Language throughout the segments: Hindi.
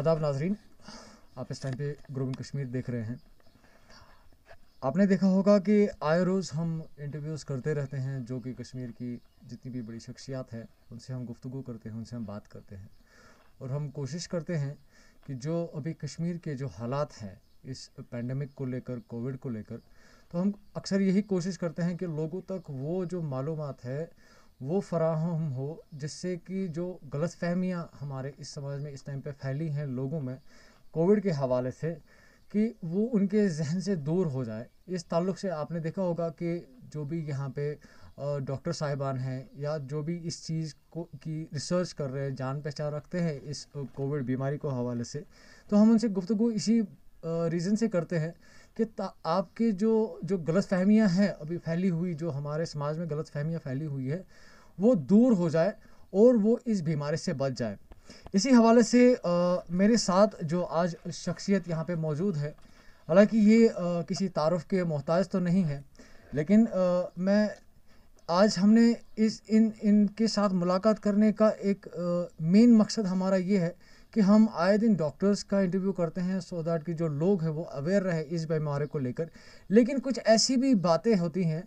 आदाब नाजरीन आप इस टाइम पे ग्रोविंग कश्मीर देख रहे हैं आपने देखा होगा कि आए रोज़ हम इंटरव्यूज़ करते रहते हैं जो कि कश्मीर की जितनी भी बड़ी शख्सियात है उनसे हम गुफ्तु करते हैं उनसे हम बात करते हैं और हम कोशिश करते हैं कि जो अभी कश्मीर के जो हालात हैं इस पैंडमिक को लेकर कोविड को लेकर तो हम अक्सर यही कोशिश करते हैं कि लोगों तक वो जो मालूम है वो फ़राहम हो जिससे कि जो गलत फहमियाँ हमारे इस समाज में इस टाइम पे फैली हैं लोगों में कोविड के हवाले से कि वो उनके जहन से दूर हो जाए इस ताल्लुक़ से आपने देखा होगा कि जो भी यहाँ पे डॉक्टर साहिबान हैं या जो भी इस चीज़ को की रिसर्च कर रहे हैं जान पहचान रखते हैं इस कोविड बीमारी को हवाले से तो हम उनसे गुफ्तु इसी रीज़न से करते हैं कि आपके जो जो गलत फहमियाँ हैं अभी फैली हुई जो हमारे समाज में गलत फहमियाँ फैली हुई है वो दूर हो जाए और वो इस बीमारी से बच जाए इसी हवाले से आ, मेरे साथ जो आज शख्सियत यहाँ पे मौजूद है हालांकि ये आ, किसी तारफ़ के मोहताज तो नहीं है लेकिन आ, मैं आज हमने इस इन इनके साथ मुलाकात करने का एक मेन मकसद हमारा ये है कि हम आए दिन डॉक्टर्स का इंटरव्यू करते हैं सो दैट कि जो लोग हैं वो अवेयर रहे इस बीमारी को लेकर लेकिन कुछ ऐसी भी बातें होती हैं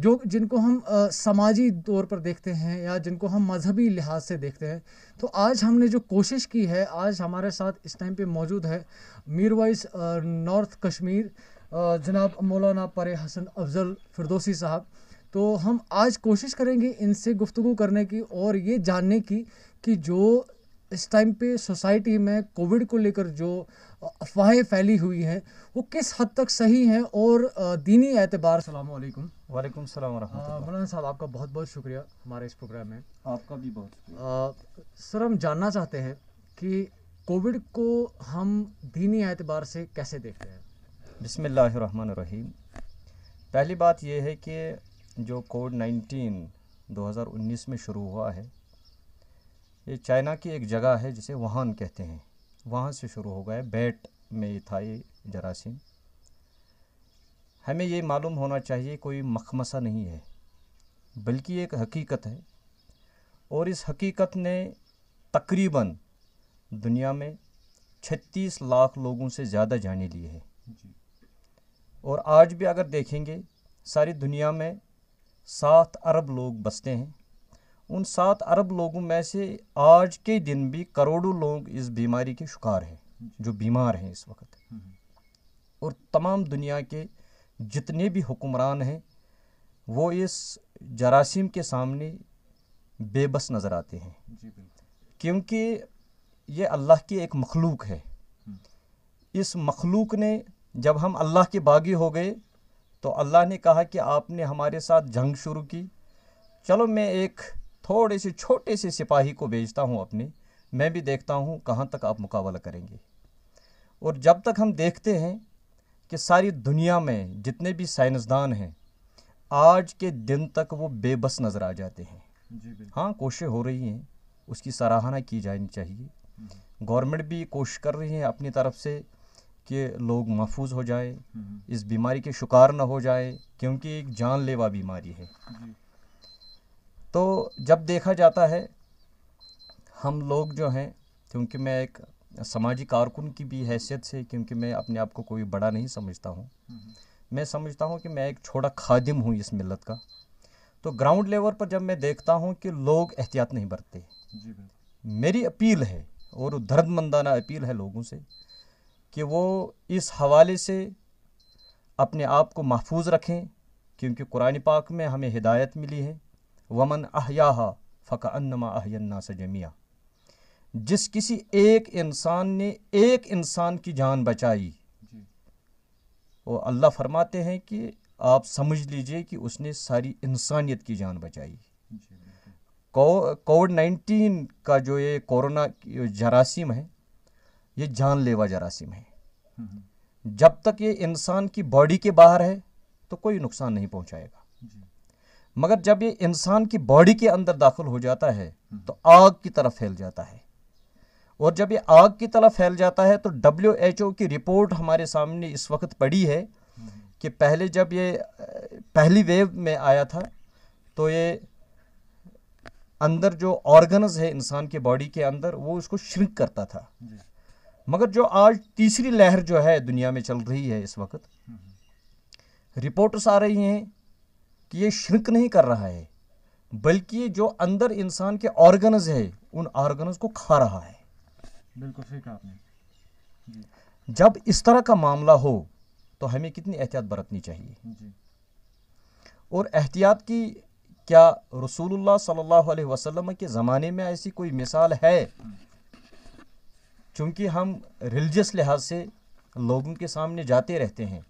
जो जिनको हम समाजी तौर पर देखते हैं या जिनको हम मजहबी लिहाज से देखते हैं तो आज हमने जो कोशिश की है आज हमारे साथ इस टाइम पे मौजूद है मीर वाइस नॉर्थ कश्मीर जनाब मौलाना पर हसन अफजल फिरदोसी साहब तो हम आज कोशिश करेंगे इनसे गुफ्तु करने की और ये जानने की कि जो इस टाइम पे सोसाइटी में कोविड को लेकर जो अफवाहें फैली हुई हैं वो किस हद तक सही हैं और दीनी एतबार सलामकुम वालेकुम सलाम मौलाना साहब आपका बहुत बहुत शुक्रिया हमारे इस प्रोग्राम में आपका भी बहुत सर हम जानना चाहते हैं कि कोविड को हम दीनी एतबार से कैसे देखते हैं रही पहली बात यह है कि जो कोविड नाइन्टीन 2019 में शुरू हुआ है ये चाइना की एक जगह है जिसे वहान कहते हैं वहाँ से शुरू हो गया बैट में ये था ये जरासीम हमें ये मालूम होना चाहिए कोई मखमसा नहीं है बल्कि एक हकीकत है और इस हकीकत ने तकरीबन दुनिया में 36 लाख लोगों से ज़्यादा जाने लिए है और आज भी अगर देखेंगे सारी दुनिया में सात अरब लोग बसते हैं उन सात अरब लोगों में से आज के दिन भी करोड़ों लोग इस बीमारी के शिकार हैं जो बीमार हैं इस वक्त और तमाम दुनिया के जितने भी हुक्मरान हैं वो इस जरासीम के सामने बेबस नज़र आते हैं क्योंकि ये अल्लाह की एक मखलूक है हम्म। इस मखलूक ने जब हम अल्लाह के बागी हो गए तो अल्लाह ने कहा कि आपने हमारे साथ जंग शुरू की चलो मैं एक थोड़े से छोटे से सिपाही को भेजता हूँ अपने मैं भी देखता हूँ कहाँ तक आप मुकाबला करेंगे और जब तक हम देखते हैं कि सारी दुनिया में जितने भी साइंसदान हैं आज के दिन तक वो बेबस नज़र आ जाते हैं हाँ कोशिश हो रही हैं उसकी सराहना की जानी चाहिए हम्म। गवर्नमेंट भी कोशिश कर रही है अपनी तरफ से कि लोग महफूज हो जाए हम्म। इस बीमारी के शिकार ना हो जाए क्योंकि एक जानलेवा बीमारी है तो जब देखा जाता है हम लोग जो हैं क्योंकि मैं एक समाजी कारकुन की भी हैसियत से क्योंकि मैं अपने आप को कोई बड़ा नहीं समझता हूँ हम्म। मैं समझता हूँ कि मैं एक छोटा खादिम हूँ इस मिलत का तो ग्राउंड लेवल पर जब मैं देखता हूँ कि लोग एहतियात नहीं बरतते मेरी अपील है और दर्दमंदाना अपील है लोगों से कि वो इस हवाले से अपने आप को महफूज रखें क्योंकि कुरान पाक में हमें हिदायत मिली है वमन फ़क अनमा अहन्ना से जमिया जिस किसी एक इंसान ने एक इंसान की जान बचाई वो अल्लाह फरमाते हैं कि आप समझ लीजिए कि उसने सारी इंसानियत की जान बचाई कोविड नाइन्टीन का जो ये कोरोना जरासीम है ये जानलेवा जरासीम है हम्म, हम्म। जब तक ये इंसान की बॉडी के बाहर है तो कोई नुकसान नहीं पहुंचाएगा मगर जब ये इंसान की बॉडी के अंदर दाखिल हो जाता है तो आग की तरफ फैल जाता है और जब ये आग की तरफ फैल जाता है तो डब्ल्यू एच ओ की रिपोर्ट हमारे सामने इस वक्त पड़ी है कि पहले जब ये पहली वेव में आया था तो ये अंदर जो ऑर्गन्स है इंसान के बॉडी के अंदर वो उसको श्रिंक करता था मगर जो आज तीसरी लहर जो है दुनिया में चल रही है इस वक्त रिपोर्ट्स आ रही हैं कि ये श्रिंक नहीं कर रहा है बल्कि जो अंदर इंसान के ऑर्गन्स है उन ऑर्गन्स को खा रहा है बिल्कुल ठीक है आपने जब इस तरह का मामला हो तो हमें कितनी एहतियात बरतनी चाहिए जी। और एहतियात की क्या रसूलुल्लाह सल्लल्लाहु अलैहि वसल्लम के ज़माने में ऐसी कोई मिसाल है चूँकि हम रिलीजस लिहाज से लोगों के सामने जाते रहते हैं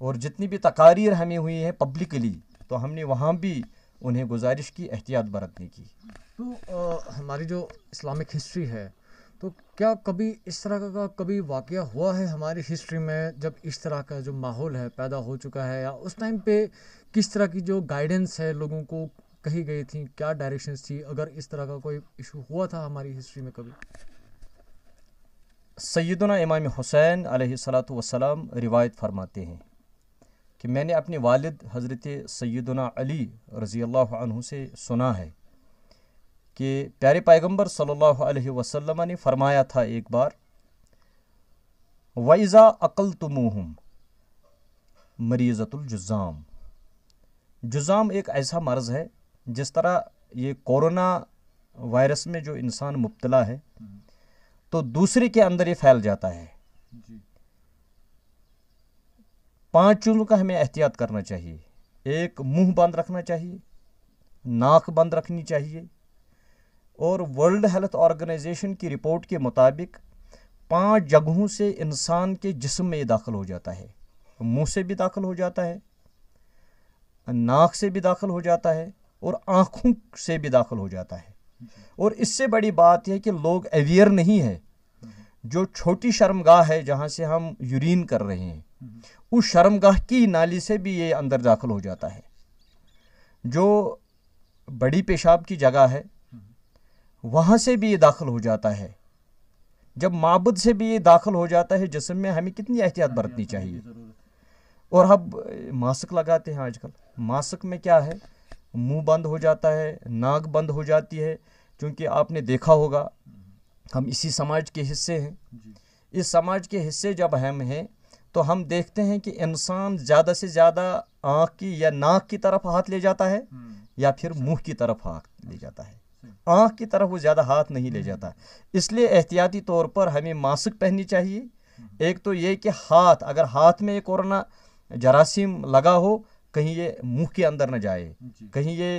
और जितनी भी तकारीर हमें हुई है पब्लिकली तो हमने वहाँ भी उन्हें गुजारिश की एहतियात बरतने की तो आ, हमारी जो इस्लामिक हिस्ट्री है तो क्या कभी इस तरह का कभी वाक़ हुआ है हमारी हिस्ट्री में जब इस तरह का जो माहौल है पैदा हो चुका है या उस टाइम पे किस तरह की जो गाइडेंस है लोगों को कही गई थी क्या डायरेक्शन थी अगर इस तरह का कोई इशू हुआ था हमारी हिस्ट्री में कभी सैदुना इमाम हुसैन सलात वसलाम रिवायत फरमाते हैं कि मैंने अपने वालिद हज़रत सैदना अली रज़ी अल्लाह से सुना है कि प्यारे पैगम्बर सल्ला अलैहि ने फरमाया था एक बार वज़ा अकल तुमूहम मरीज़तुलजुज़ाम जुज़ाम एक ऐसा मर्ज़ है जिस तरह ये कोरोना वायरस में जो इंसान मुबतला है तो दूसरे के अंदर ये फैल जाता है पांच चीज़ों का हमें एहतियात करना चाहिए एक मुंह बंद रखना चाहिए नाक बंद रखनी चाहिए और वर्ल्ड हेल्थ ऑर्गेनाइजेशन की रिपोर्ट के मुताबिक पांच जगहों से इंसान के जिस्म में दाखिल हो जाता है मुंह से भी दाखिल हो जाता है नाक से भी दाखिल हो जाता है और आँखों से भी दाखिल हो जाता है और इससे बड़ी बात यह कि लोग अवेयर नहीं है जो छोटी शर्मगाह है जहाँ से हम यूरिन कर रहे हैं उस शर्मगाह की नाली से भी ये अंदर दाखिल हो जाता है जो बड़ी पेशाब की जगह है वहाँ से भी ये दाखिल हो जाता है जब माबुद से भी ये दाखिल हो जाता है जिसम में हमें कितनी एहतियात बरतनी चाहिए और हम मास्क लगाते हैं आजकल मास्क में क्या है मुंह बंद हो जाता है नाक बंद हो जाती है क्योंकि आपने देखा होगा हम इसी समाज के हिस्से हैं इस समाज के हिस्से जब हम हैं तो हम देखते हैं कि इंसान ज़्यादा से ज़्यादा आँख की या नाक की तरफ हाथ ले जाता है हम्म। या फिर मुंह की तरफ हाथ ले जाता है आँख की तरफ वो ज़्यादा हाथ नहीं ले हम्म। जाता इसलिए एहतियाती तौर पर हमें मास्क पहननी चाहिए हम्म। एक तो ये कि हाथ अगर हाथ में ये कोरोना जरासीम लगा हो कहीं ये मुंह के अंदर ना जाए कहीं ये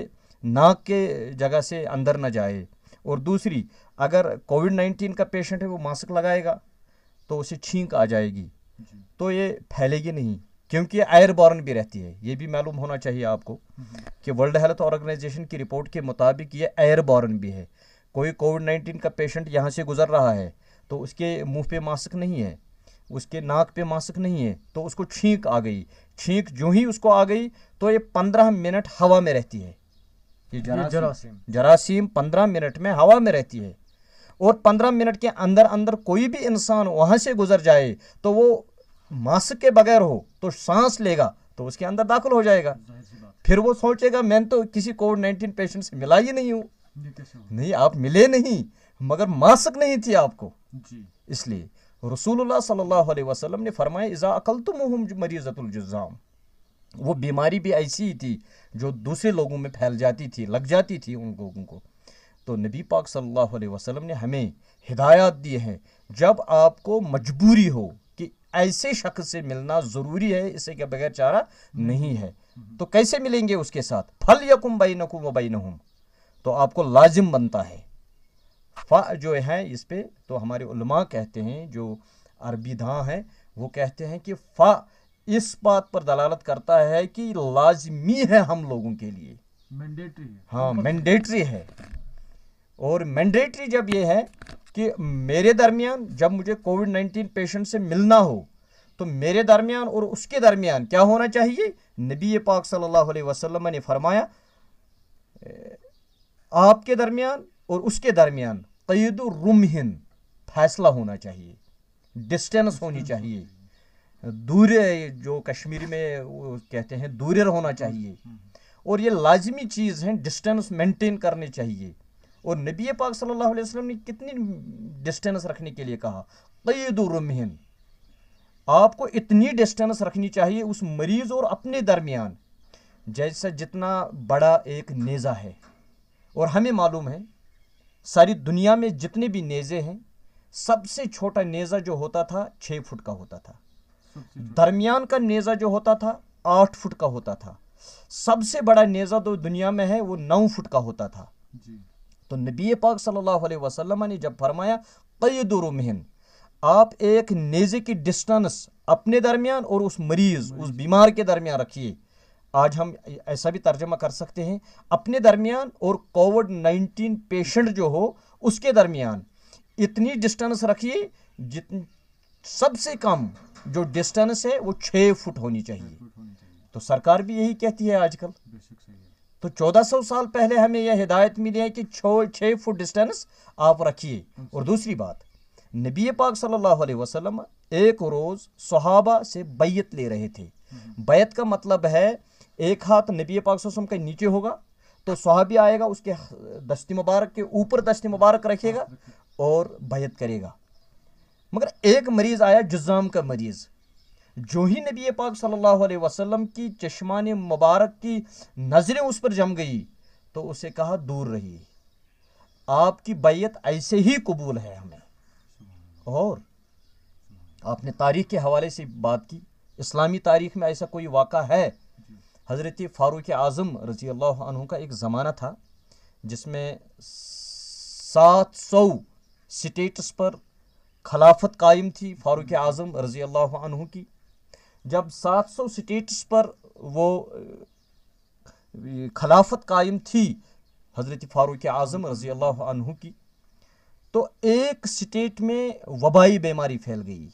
नाक के जगह से अंदर ना जाए और दूसरी अगर कोविड नाइन्टीन का पेशेंट है वो मास्क लगाएगा तो उसे छींक आ जाएगी तो ये फैलेगी नहीं क्योंकि एयरबॉर्न भी रहती है ये भी मालूम होना चाहिए आपको हम्म, हम्म। कि वर्ल्ड हेल्थ ऑर्गेनाइजेशन की रिपोर्ट के मुताबिक ये एयरबॉर्न भी है कोई कोविड नाइन्टीन का पेशेंट यहाँ से गुजर रहा है तो उसके मुंह पे मास्क नहीं है उसके नाक पे मास्क नहीं है तो उसको छींक आ गई छींक जो ही उसको आ गई तो ये पंद्रह मिनट हवा में रहती है जरासीम जरासीम पंद्रह मिनट में हवा में रहती है और पंद्रह मिनट के अंदर अंदर कोई भी इंसान वहां से गुजर जाए तो वो मास्क के बगैर हो तो सांस लेगा तो उसके अंदर दाखिल हो जाएगा फिर वो सोचेगा मैंने तो किसी कोविड नाइन्टीन पेशेंट से मिला ही नहीं हूँ नहीं आप मिले नहीं मगर मास्क नहीं थी आपको इसलिए रसूलुल्लाह सल्लल्लाहु अलैहि वसल्लम ने फरमाया इज़ा अकल तो मुहम वो बीमारी भी ऐसी ही थी जो दूसरे लोगों में फैल जाती थी लग जाती थी उन लोगों को तो नबी पाक सल्लल्लाहु अलैहि वसल्लम ने हमें हिदायत दी है जब आपको मजबूरी हो कि ऐसे शख्स से मिलना ज़रूरी है इसे के बगैर चारा नहीं है तो कैसे मिलेंगे उसके साथ फल यकुम बई नकुम व नहुम तो आपको लाजिम बनता है फ़ा जो है इस पर तो हमारे उलमा कहते हैं जो अरबी धाँ हैं वो कहते हैं कि फ़ा इस बात पर दलालत करता है कि लाजमी है हम लोगों के लिए मैंडेटरी हाँ मैंडेटरी है और मैंडेटरी जब ये है कि मेरे दरमियान जब मुझे कोविड नाइन्टीन पेशेंट से मिलना हो तो मेरे दरमियान और उसके दरमियान क्या होना चाहिए नबी पाक सल्लल्लाहु अलैहि वसल्लम ने फरमाया आपके दरमियान और उसके दरमियान कैद रुमहिन फैसला होना चाहिए डिस्टेंस होनी चाहिए दूर जो कश्मीर में वो कहते हैं दूर होना चाहिए और ये लाजमी चीज़ है डिस्टेंस मेंटेन करने चाहिए और नबी पाक सल्लल्लाहु अलैहि वसल्लम ने कितनी डिस्टेंस रखने के लिए कहा दूर रमहन आपको इतनी डिस्टेंस रखनी चाहिए उस मरीज़ और अपने दरमियान जैसा जितना बड़ा एक नेज़ा है और हमें मालूम है सारी दुनिया में जितने भी नेज़े हैं सबसे छोटा नेज़ा जो होता था छः फुट का होता था दरमियान का नेज़ा जो होता था आठ फुट का होता था सबसे बड़ा नेज़ा तो दुनिया में है वो नौ फुट का होता था तो नबी पाक सल्लल्लाहु अलैहि वसल्लम ने जब फरमाया कई महन आप एक नेज़े की डिस्टेंस अपने दरमियान और उस मरीज़ उस बीमार के दरमियान रखिए आज हम ऐसा भी तर्जमा कर सकते हैं अपने दरमियान और कोविड नाइन्टीन पेशेंट जो हो उसके दरमियान इतनी डिस्टेंस रखिए जित सबसे कम जो डिस्टेंस है वो छः फुट होनी चाहिए तो सरकार भी यही कहती है आजकल तो 1400 साल पहले हमें यह हिदायत मिली है कि छः फुट डिस्टेंस आप रखिए अच्छा। और दूसरी बात नबी पाक सल्लल्लाहु अलैहि वसल्लम एक रोज़ सहाबा से बैत ले रहे थे हम्म। बैत का मतलब है एक हाथ नबी पाक सल्लम के नीचे होगा तो सहाबी आएगा उसके दस्ती मुबारक के ऊपर दस्ती मुबारक रखेगा हाँ, और बैत करेगा मगर एक मरीज़ आया जुज़ाम का मरीज़ जो ही नबी पाक सल्लल्लाहु अलैहि वसल्लम की चश्मान मुबारक की नज़रें उस पर जम गई तो उसे कहा दूर रहिए आपकी बैत ऐसे ही कबूल है हमें और आपने तारीख के हवाले से बात की इस्लामी तारीख में ऐसा कोई वाक़ा है हज़रत फ़ारूक आज़म रज़ी अल्लाह का एक ज़माना था जिसमें सात सौ स्टेट्स पर खिलाफत कायम थी फारूक आज़म रज़ी अल्लाह की जब 700 स्टेट्स पर वो खिलाफत कायम थी हज़रत फारूक आज़म रज़ी अल्लाह की तो एक स्टेट में वबाई बीमारी फैल गई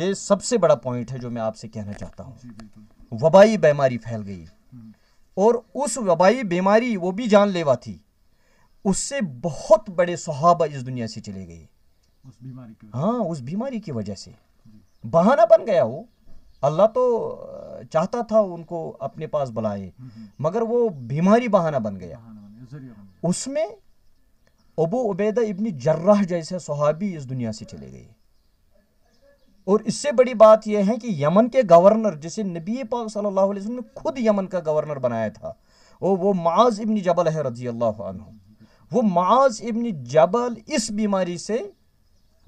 ये सबसे बड़ा पॉइंट है जो मैं आपसे कहना चाहता हूँ वबाई बीमारी फैल गई हम्म। और उस वबाई बीमारी वो भी जानलेवा थी उससे बहुत बड़े सहाबा इस दुनिया से चले गए उस बीमारी की हाँ उस बीमारी की वजह से बहाना बन गया वो अल्लाह तो चाहता था उनको अपने पास बुलाए हम्म, हम्म। मगर वो बीमारी बहाना बन गया उसमें अबू उबैदा इबन जर्राह जैसे सहाबी इस दुनिया से चले गए और इससे बड़ी बात यह है कि यमन के गवर्नर जिसे नबी पाक सल्लल्लाहु अलैहि वसल्लम ने खुद यमन का गवर्नर बनाया था वो वो माज इबन जबल है रजी अल्लाह वो माज इब्न जबल इस बीमारी से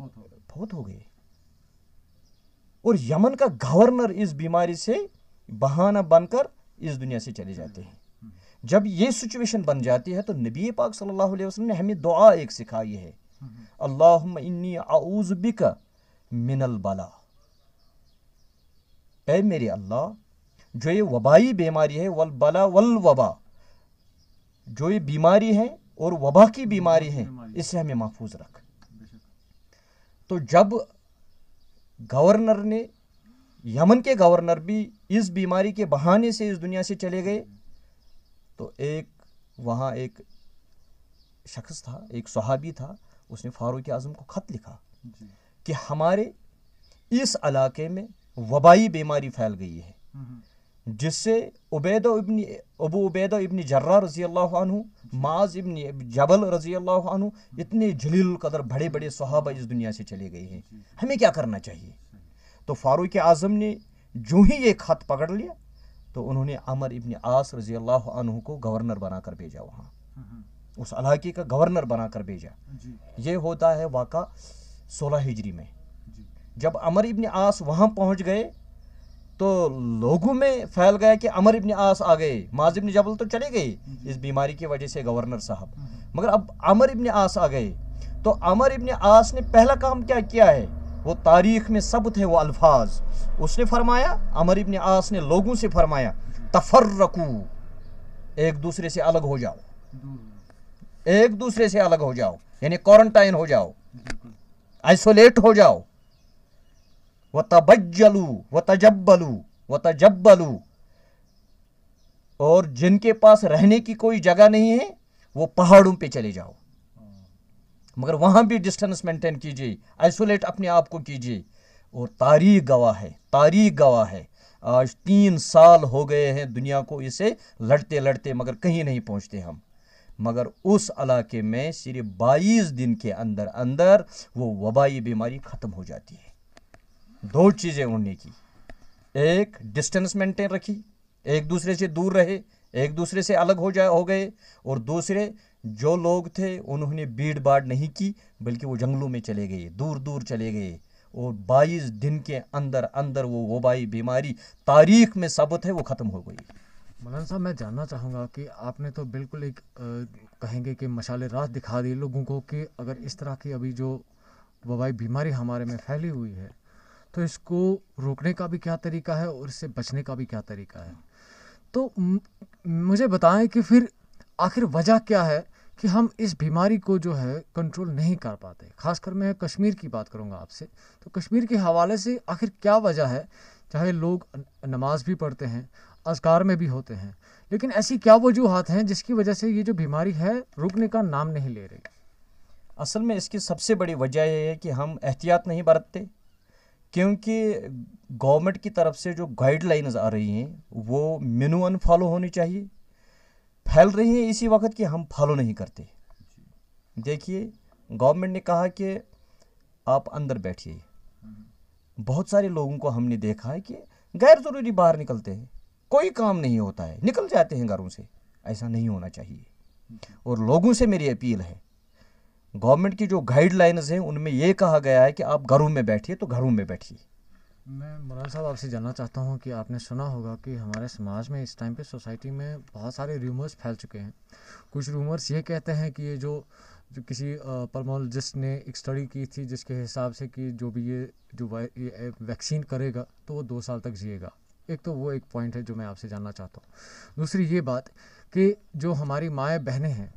बहुत हो गए और यमन का गवर्नर इस बीमारी से बहाना बनकर इस दुनिया से चले जाते हैं जब ये सिचुएशन बन जाती है तो नबी पाक सल्लल्लाहु अलैहि वसल्लम ने हमें दुआ एक सिखाई है अल्लाहुम्मा इन्नी आउज़बिक मिनल बला ऐ मेरे अल्लाह जो ये वबाई बीमारी है वल बला वल वबा जो ये बीमारी है और वबा की बीमारी है इससे हमें महफूज रख तो जब गवर्नर ने यमन के गवर्नर भी इस बीमारी के बहाने से इस दुनिया से चले गए तो एक वहाँ एक शख्स था एक सहाबी था उसने फारूक आज़म को ख़त लिखा कि हमारे इस इलाके में वबाई बीमारी फैल गई है हम्म। जिससे उबैद इबन अबू उबैद इबन जर्रा रज़ी अल्लाह माज इबन जबल रज़ी अल्लाह इतने जलील कदर बड़े बड़े सहाबा इस दुनिया से चले गए हैं हमें क्या करना चाहिए तो फ़ारूक आज़म ने जो ही ये खत पकड़ लिया तो उन्होंने अमर इबन आस रज़ी अल्लाह को गवर्नर बनाकर भेजा वहाँ उस इलाके का गवर्नर बनाकर भेजा ये होता है वाक़ा सोलह हिजरी में जब अमर इबन आस वहाँ पहुँच गए तो लोगों में फैल गया कि अमर इबन आस आ गए माज इबन जबल तो चले गए इस बीमारी की वजह से गवर्नर साहब हाँ, हाँ। मगर अब अमर इबन आस आ गए तो अमर इबन आस ने पहला काम क्या किया है वो तारीख में सबूत है वो अल्फाज उसने फरमाया अमर इबन आस ने लोगों से फरमाया तफर रकू एक दूसरे से अलग हो जाओ एक दूसरे से अलग हो जाओ यानी क्वारंटाइन हो जाओ आइसोलेट हो जाओ व तबजलू व तजब्बलू व तजब्बलू और जिनके पास रहने की कोई जगह नहीं है वो पहाड़ों पे चले जाओ मगर वहाँ भी डिस्टेंस मेंटेन कीजिए आइसोलेट अपने आप को कीजिए और तारीख गवाह है तारीख गवाह है आज तीन साल हो गए हैं दुनिया को इसे लड़ते लड़ते मगर कहीं नहीं पहुँचते हम मगर उस इलाके में सिर्फ बाईस दिन के अंदर अंदर वो वबाई बीमारी ख़त्म हो जाती है दो चीज़ें उन्होंने की एक डिस्टेंस मेंटेन रखी एक दूसरे से दूर रहे एक दूसरे से अलग हो जाए हो गए और दूसरे जो लोग थे उन्होंने भीड़ भाड़ नहीं की बल्कि वो जंगलों में चले गए दूर दूर चले गए और 22 दिन के अंदर अंदर वो वबाई बीमारी तारीख में सबत है वो ख़त्म हो गई मलान साहब मैं जानना चाहूँगा कि आपने तो बिल्कुल एक आ, कहेंगे कि मशाले रात दिखा दी लोगों को कि अगर इस तरह की अभी जो वबाई बीमारी हमारे में फैली हुई है तो इसको रोकने का भी क्या तरीका है और इससे बचने का भी क्या तरीका है तो मुझे बताएं कि फिर आखिर वजह क्या है कि हम इस बीमारी को जो है कंट्रोल नहीं कर पाते खासकर मैं कश्मीर की बात करूंगा आपसे तो कश्मीर के हवाले से आखिर क्या वजह है चाहे लोग नमाज भी पढ़ते हैं अजकार में भी होते हैं लेकिन ऐसी क्या वजूहत हैं जिसकी वजह से ये जो बीमारी है रुकने का नाम नहीं ले रही असल में इसकी सबसे बड़ी वजह यह है कि हम एहतियात नहीं बरतते क्योंकि गवर्नमेंट की तरफ से जो गाइडलाइंस आ रही हैं वो मिनिमम फॉलो होनी चाहिए फैल रही हैं इसी वक्त कि हम फॉलो नहीं करते देखिए गवर्नमेंट ने कहा कि आप अंदर बैठिए बहुत सारे लोगों को हमने देखा है कि गैर ज़रूरी बाहर निकलते हैं कोई काम नहीं होता है निकल जाते हैं घरों से ऐसा नहीं होना चाहिए और लोगों से मेरी अपील है गवर्नमेंट की जो गाइडलाइंस हैं उनमें ये कहा गया है कि आप घरों में बैठिए तो घरों में बैठिए मैं मुराद साहब आपसे जानना चाहता हूँ कि आपने सुना होगा कि हमारे समाज में इस टाइम पे सोसाइटी में बहुत सारे रूमर्स फैल चुके हैं कुछ रूमर्स ये कहते हैं कि ये जो जो किसी परमोलॉजिस्ट ने एक स्टडी की थी जिसके हिसाब से कि जो भी ये जो ये वैक्सीन करेगा तो वो दो साल तक जिएगा एक तो वो एक पॉइंट है जो मैं आपसे जानना चाहता हूँ दूसरी ये बात कि जो हमारी माएँ बहनें हैं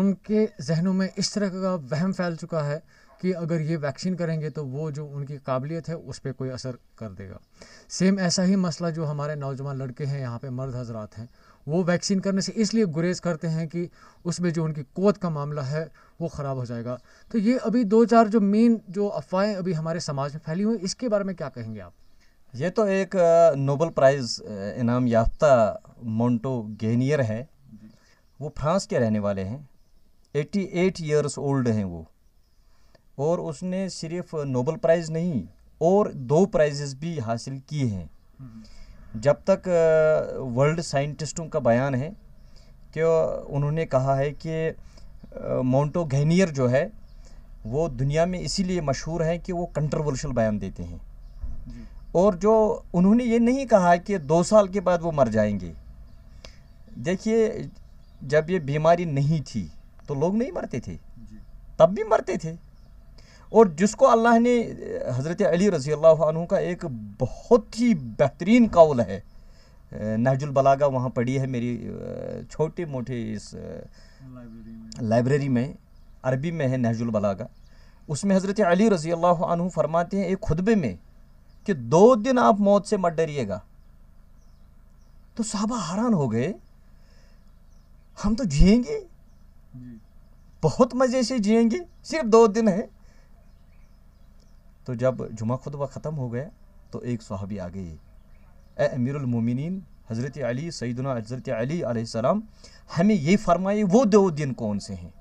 उनके जहनों में इस तरह का वहम फैल चुका है कि अगर ये वैक्सीन करेंगे तो वो जो उनकी काबिलियत है उस पर कोई असर कर देगा सेम ऐसा ही मसला जो हमारे नौजवान लड़के हैं यहाँ पे मर्द हजरात हैं वो वैक्सीन करने से इसलिए गुरेज करते हैं कि उसमें जो उनकी कोत का मामला है वो ख़राब हो जाएगा तो ये अभी दो चार जो मेन जो अफवाहें अभी हमारे समाज में फैली हुई इसके बारे में क्या कहेंगे आप ये तो एक नोबल प्राइज़ इनाम याफ्ता मोंटो गेनियर है वो फ्रांस के रहने वाले हैं एट्टी एट ईयर्स ओल्ड हैं वो और उसने सिर्फ नोबल प्राइज़ नहीं और दो प्राइजेस भी हासिल किए हैं जब तक वर्ल्ड साइंटिस्टों का बयान है कि उन्होंने कहा है कि मोंटो घैनियर जो है वो दुनिया में इसीलिए मशहूर हैं कि वो कंट्रोवर्शियल बयान देते हैं और जो उन्होंने ये नहीं कहा कि दो साल के बाद वो मर जाएंगे देखिए जब ये बीमारी नहीं थी तो लोग नहीं मरते थे तब भी मरते थे और जिसको अल्लाह ने हज़रत अली रज़ी अल्लाह का एक बहुत ही बेहतरीन कौल है नहजुल बलागा वहाँ पढ़ी है मेरी छोटे मोटे इस लाइब्रेरी में अरबी में है नहजुल बलागा उसमें हज़रत अली रज़ी अल्लाह फरमाते हैं एक खुतबे में कि दो दिन आप मौत से मत डरिएगा तो साहबा हैरान हो गए हम तो जिएंगे बहुत मज़े से जिएंगे सिर्फ दो दिन है तो जब जुमा खुतबा ख़त्म हो गया तो एक सहाबी आ गए ए मोमिनीन हज़रत अली सईदना हज़रत अली सलाम हमें ये फरमाए वो दो दिन कौन से हैं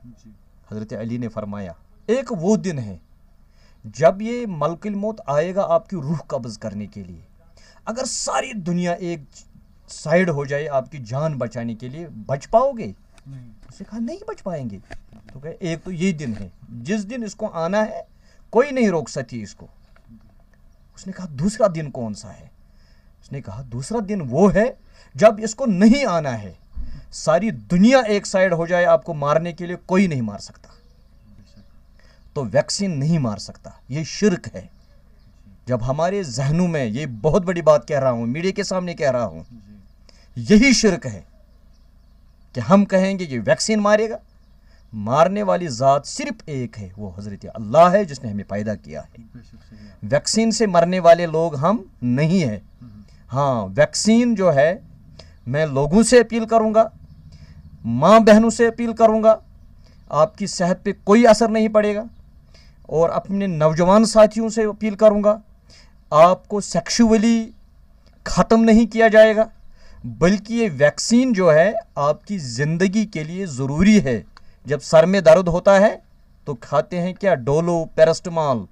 हज़रत अली ने फरमाया एक वो दिन है जब ये मलकिल मौत आएगा आपकी रूह कब्ज़ करने के लिए अगर सारी दुनिया एक साइड हो जाए आपकी जान बचाने के लिए बच पाओगे उसने कहा नहीं बच पाएंगे तो क्या एक तो यही दिन है जिस दिन इसको आना है कोई नहीं रोक सकी इसको उसने कहा दूसरा दिन कौन सा है उसने कहा दूसरा दिन वो है जब इसको नहीं आना है सारी दुनिया एक साइड हो जाए आपको मारने के लिए कोई नहीं मार सकता तो वैक्सीन नहीं मार सकता ये शिरक है जब हमारे जहनों में ये बहुत बड़ी बात कह रहा हूं मीडिया के सामने कह रहा हूं यही शिरक है कि हम कहेंगे ये वैक्सीन मारेगा मारने वाली ज़ात सिर्फ एक है वो हज़रत अल्लाह है जिसने हमें पैदा किया है वैक्सीन से मरने वाले लोग हम नहीं हैं हाँ वैक्सीन जो है मैं लोगों से अपील करूँगा माँ बहनों से अपील करूँगा आपकी सेहत पे कोई असर नहीं पड़ेगा और अपने नौजवान साथियों से अपील करूँगा आपको सेक्शुअली ख़त्म नहीं किया जाएगा बल्कि ये वैक्सीन जो है आपकी ज़िंदगी के लिए ज़रूरी है जब सर में दर्द होता है तो खाते हैं क्या डोलो पैरास्टमॉल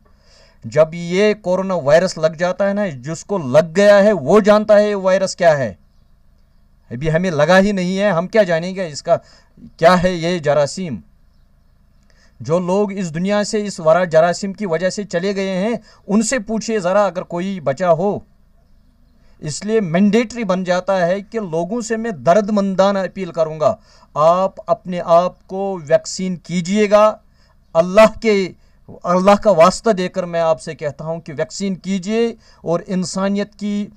जब ये कोरोना वायरस लग जाता है ना जिसको लग गया है वो जानता है ये वायरस क्या है अभी हमें लगा ही नहीं है हम क्या जानेंगे इसका क्या है ये जरासीम जो लोग इस दुनिया से इस वरा जरासीम की वजह से चले गए हैं उनसे पूछिए ज़रा अगर कोई बचा हो इसलिए मैंडेटरी बन जाता है कि लोगों से मैं दर्दमंदाना अपील करूँगा आप अपने आप को वैक्सीन कीजिएगा अल्लाह के अल्लाह का वास्ता देकर मैं आपसे कहता हूँ कि वैक्सीन कीजिए और इंसानियत की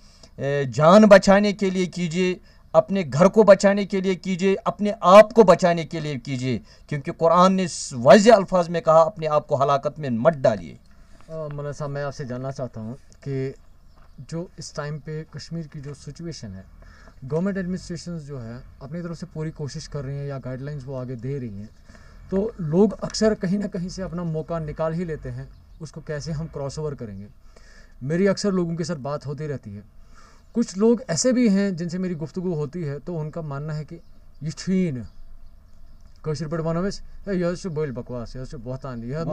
जान बचाने के लिए कीजिए अपने घर को बचाने के लिए कीजिए अपने आप को बचाने के लिए कीजिए क्योंकि कुरान ने वाज अल्फाज में कहा अपने आप को हलाकत में मत डालिए मौलाना साहब मैं आपसे जानना चाहता हूँ कि जो इस टाइम पे कश्मीर की जो सिचुएशन है गवर्नमेंट एडमिनिस्ट्रेशन जो है अपनी तरफ से पूरी कोशिश कर रही हैं या गाइडलाइंस वो आगे दे रही हैं तो लोग अक्सर कहीं ना कहीं से अपना मौका निकाल ही लेते हैं उसको कैसे हम क्रॉस ओवर करेंगे मेरी अक्सर लोगों के साथ बात होती रहती है कुछ लोग ऐसे भी हैं जिनसे मेरी गुफ्तु होती है तो उनका मानना है कि ये छीन कशिर पे वनो यह बोल बकवास यह बहतान यह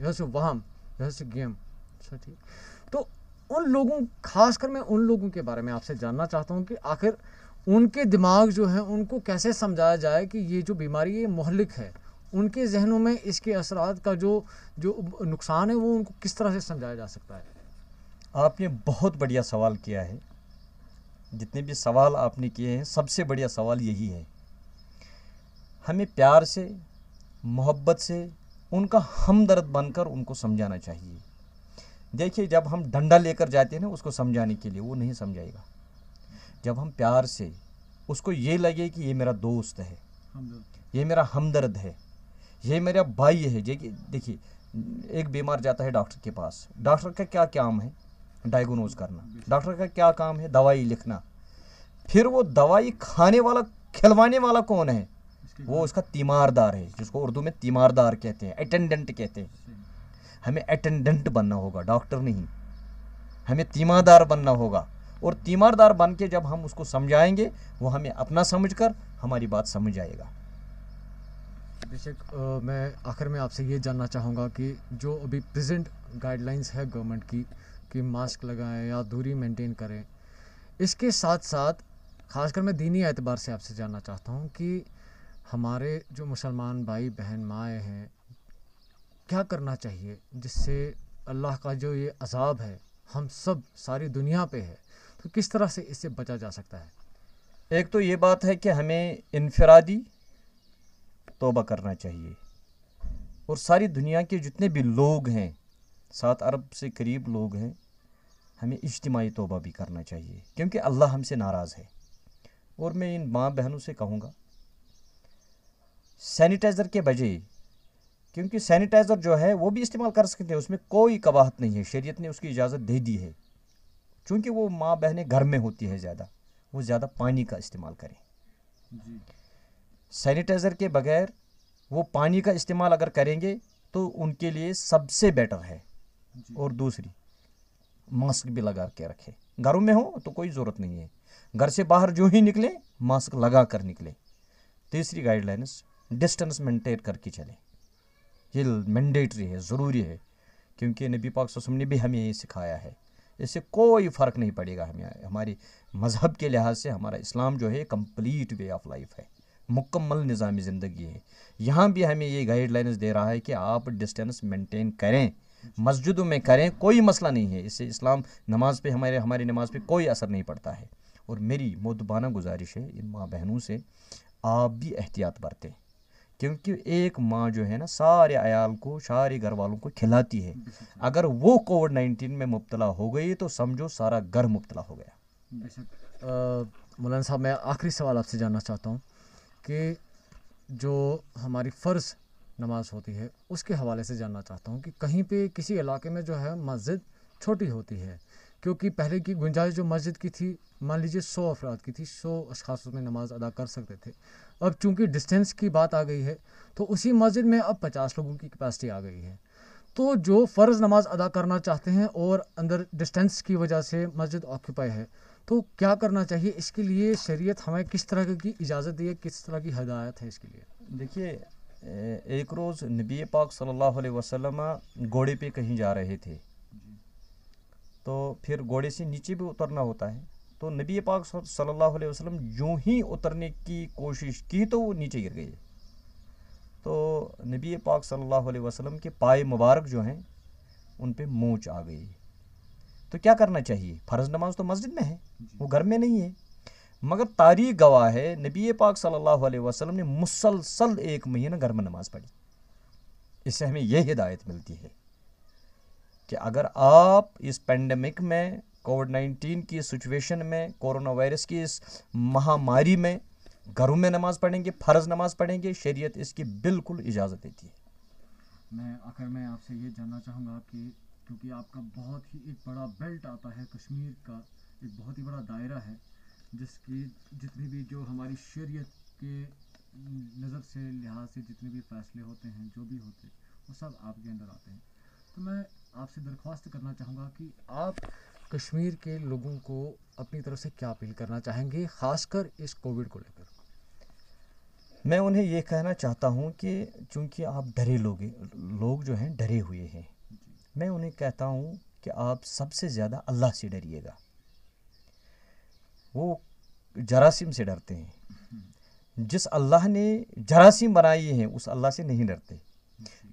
यह वाहम यह गेम अच्छा, ठीक तो उन लोगों खासकर मैं उन लोगों के बारे में आपसे जानना चाहता हूँ कि आखिर उनके दिमाग जो है उनको कैसे समझाया जाए कि ये जो बीमारी ये मोहलिक है उनके जहनों में इसके असरात का जो जो नुकसान है वो उनको किस तरह से समझाया जा सकता है आपने बहुत बढ़िया सवाल किया है जितने भी सवाल आपने किए हैं सबसे बढ़िया सवाल यही है हमें प्यार से मोहब्बत से उनका हमदर्द बनकर उनको समझाना चाहिए देखिए जब हम डंडा लेकर जाते हैं ना उसको समझाने के लिए वो नहीं समझाएगा जब हम प्यार से उसको ये लगे कि ये मेरा दोस्त है ये मेरा हमदर्द है ये मेरा भाई है देखिए एक बीमार जाता है डॉक्टर के पास डॉक्टर का क्या काम है डायग्नोज करना डॉक्टर का क्या काम है दवाई लिखना फिर वो दवाई खाने वाला खिलवाने वाला कौन है वो उसका तीमारदार है जिसको उर्दू में तीमारदार कहते हैं अटेंडेंट कहते हैं हमें अटेंडेंट बनना होगा डॉक्टर नहीं हमें तीमारदार बनना होगा और तीमारदार बन के जब हम उसको समझाएंगे वो हमें अपना समझकर हमारी बात समझ आएगा बेशक मैं आखिर में आपसे ये जानना चाहूँगा कि जो अभी प्रेजेंट गाइडलाइंस है गवर्नमेंट की कि मास्क लगाएं या दूरी मेंटेन करें इसके साथ साथ खासकर मैं दीनी एतबार से आपसे जानना चाहता हूँ कि हमारे जो मुसलमान भाई बहन माए हैं क्या करना चाहिए जिससे अल्लाह का जो ये अजाब है हम सब सारी दुनिया पे है तो किस तरह से इससे बचा जा सकता है एक तो ये बात है कि हमें इनफरादी तोबा करना चाहिए और सारी दुनिया के जितने भी लोग हैं सात अरब से करीब लोग हैं हमें इज्तमाही तोबा भी करना चाहिए क्योंकि अल्लाह हमसे नाराज़ है और मैं इन माँ बहनों से कहूँगा सैनिटाइज़र के बजाय क्योंकि सैनिटाइज़र जो है वो भी इस्तेमाल कर सकते हैं उसमें कोई कवाहत नहीं है शरीयत ने उसकी इजाज़त दे दी है चूँकि वो माँ बहनें घर में होती है ज़्यादा वो ज़्यादा पानी का इस्तेमाल करें सैनिटाइज़र के बगैर वो पानी का इस्तेमाल अगर करेंगे तो उनके लिए सबसे बेटर है और दूसरी मास्क भी लगा के रखें घरों में हो तो कोई ज़रूरत नहीं है घर से बाहर जो ही निकले मास्क लगा कर निकले तीसरी गाइडलाइंस डिस्टेंस मेंटेन करके चलें ये मैंडेटरी है ज़रूरी है क्योंकि नबी पाक सोसम ने भी हमें यही सिखाया है इससे कोई फ़र्क नहीं पड़ेगा हमें हमारी मज़हब के लिहाज से हमारा इस्लाम जो है कम्प्लीट वे ऑफ़ लाइफ है मुकम्मल निज़ामी ज़िंदगी है यहाँ भी हमें ये गाइडलाइंस दे रहा है कि आप डिस्टेंस मेंटेन करें मस्जिदों में करें कोई मसला नहीं है इससे इस्लाम नमाज पे हमारे हमारी नमाज पे कोई असर नहीं पड़ता है और मेरी मोदबाना गुजारिश है इन माँ बहनों से आप भी एहतियात बरतें क्योंकि एक माँ जो है ना सारे आयाल को सारे घर वालों को खिलाती है अगर वो कोविड नाइन्टीन में मुबतला हो गई तो समझो सारा घर मुबतला हो गया अच्छा। मौलाना साहब मैं आखिरी सवाल आपसे जानना चाहता हूँ कि जो हमारी फ़र्ज़ नमाज होती है उसके हवाले से जानना चाहता हूँ कि कहीं पे किसी इलाके में जो है मस्जिद छोटी होती है क्योंकि पहले की गुंजाइश जो मस्जिद की थी मान लीजिए सौ अफराद की थी सौ अशास उसमें नमाज अदा कर सकते थे अब चूँकि डिस्टेंस की बात आ गई है तो उसी मस्जिद में अब पचास लोगों की कैपेसिटी आ गई है तो जो फ़र्ज़ नमाज अदा करना चाहते हैं और अंदर डिस्टेंस की वजह से मस्जिद ऑक्यूपाई है तो क्या करना चाहिए इसके लिए शरीयत हमें किस तरह की इजाज़त दी है किस तरह की हदायत है इसके लिए देखिए एक रोज़ नबी पाक सल्लल्लाहु अलैहि वसल्लम घोड़े पे कहीं जा रहे थे तो फिर घोड़े से नीचे भी उतरना होता है तो नबी पाक सल्लल्लाहु अलैहि वसल्लम जो ही उतरने की कोशिश की तो वो नीचे गिर गए तो नबी पाक सल्लल्लाहु अलैहि वसल्लम के पाए मुबारक जो हैं उन पे मोच आ गई तो क्या करना चाहिए फ़र्ज़ नमाज तो मस्जिद में है वो घर में नहीं है मगर तारीख गवाह है नबी पाक सल्लल्लाहु अलैहि वसल्लम ने मुसलसल एक महीना घर में नमाज़ पढ़ी इससे हमें यह हिदायत मिलती है कि अगर आप इस पेंडेमिक में कोविड नाइन्टीन की सिचुएशन में कोरोना वायरस की इस महामारी में घरों में नमाज़ पढ़ेंगे फ़र्ज़ नमाज़ पढ़ेंगे शरीयत इसकी बिल्कुल इजाज़त देती है मैं आखिर में आपसे ये जानना चाहूँगा कि क्योंकि आपका बहुत ही एक बड़ा बेल्ट आता है कश्मीर का एक बहुत ही बड़ा दायरा है जिसकी जितनी भी जो हमारी शरीयत के नज़र से लिहाज से जितने भी फैसले होते हैं जो भी होते हैं वो सब आपके अंदर आते हैं तो मैं आपसे दरख्वास्त करना चाहूँगा कि आप कश्मीर के लोगों को अपनी तरफ से क्या अपील करना चाहेंगे ख़ासकर इस कोविड को लेकर मैं उन्हें ये कहना चाहता हूँ कि चूँकि आप डरे लोग लोग जो हैं डरे हुए हैं मैं उन्हें कहता हूँ कि आप सबसे ज़्यादा अल्लाह से डरिएगा वो जरासीम से डरते हैं जिस अल्लाह ने जरासीम बनाई हैं उस अल्लाह से नहीं डरते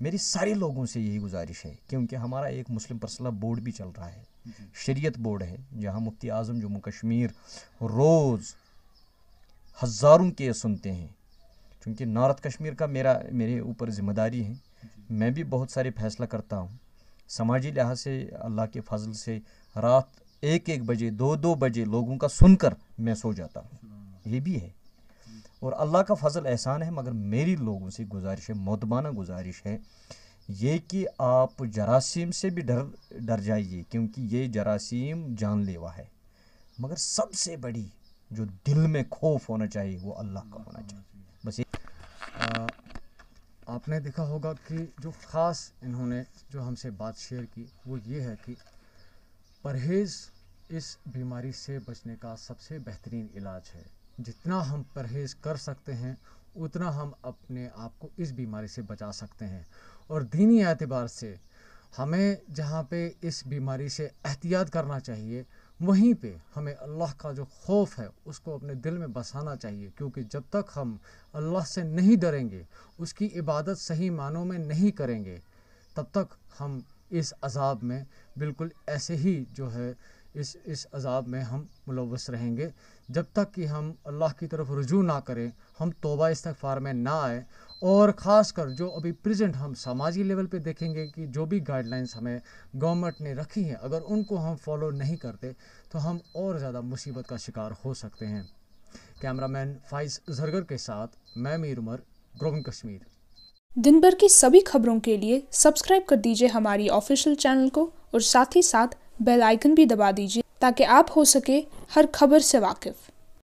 मेरी सारे लोगों से यही गुजारिश है क्योंकि हमारा एक मुस्लिम पर्सनल बोर्ड भी चल रहा है शरीयत बोर्ड है जहाँ मुफ्ती आज़म जम्मू कश्मीर रोज़ हज़ारों केस सुनते हैं क्योंकि नॉर्थ कश्मीर का मेरा मेरे ऊपर ज़िम्मेदारी है मैं भी बहुत सारे फैसला करता हूँ समाजी लिहाज से अल्लाह के फजल से रात एक एक बजे दो दो बजे लोगों का सुनकर मैं सो जाता हूँ ये भी है और अल्लाह का फजल एहसान है मगर मेरी लोगों से गुजारिश है मतबाना गुजारिश है ये कि आप जरासीम से भी डर डर जाइए क्योंकि ये जरासीम जानलेवा है मगर सबसे बड़ी जो दिल में खौफ होना चाहिए वो अल्लाह का होना चाहिए बस ये आपने देखा होगा कि जो ख़ास इन्होंने जो हमसे बात शेयर की वो ये है कि परहेज़ इस बीमारी से बचने का सबसे बेहतरीन इलाज है जितना हम परहेज़ कर सकते हैं उतना हम अपने आप को इस बीमारी से बचा सकते हैं और दीनी एतबार से हमें जहाँ पे इस बीमारी से एहतियात करना चाहिए वहीं पे हमें अल्लाह का जो खौफ है उसको अपने दिल में बसाना चाहिए क्योंकि जब तक हम अल्लाह से नहीं डरेंगे उसकी इबादत सही मानों में नहीं करेंगे तब तक हम इस अजाब में बिल्कुल ऐसे ही जो है इस इस अज़ाब में हम मुलवस रहेंगे जब तक कि हम अल्लाह की तरफ रजू ना करें हम तोबा इस्तफ़ार में ना आए और ख़ास कर जो अभी प्रेजेंट हम सामाजिक लेवल पे देखेंगे कि जो भी गाइडलाइंस हमें गवर्नमेंट ने रखी हैं अगर उनको हम फॉलो नहीं करते तो हम और ज़्यादा मुसीबत का शिकार हो सकते हैं कैमरामैन फाइज जरगर के साथ मैं मीर उमर ग्रोम कश्मीर दिन भर की सभी खबरों के लिए सब्सक्राइब कर दीजिए हमारी ऑफिशियल चैनल को और साथ ही साथ बेल आइकन भी दबा दीजिए ताकि आप हो सके हर खबर से वाकिफ़